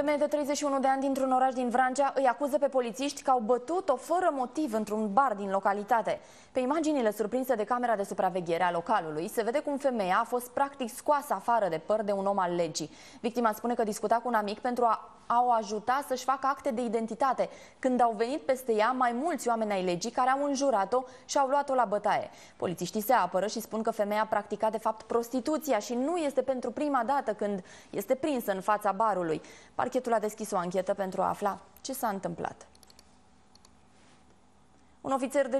Femeie de 31 de ani dintr-un oraș din Vrancea îi acuză pe polițiști că au bătut-o fără motiv într-un bar din localitate. Pe imaginile surprinse de camera de supraveghere a localului se vede cum femeia a fost practic scoasă afară de păr de un om al legii. Victima spune că discuta cu un amic pentru a au ajutat să-și facă acte de identitate, când au venit peste ea mai mulți oameni ai legii care au înjurat-o și au luat-o la bătaie. Polițiștii se apără și spun că femeia practica de fapt prostituția și nu este pentru prima dată când este prinsă în fața barului. Parchetul a deschis o anchetă pentru a afla ce s-a întâmplat. Un ofițer de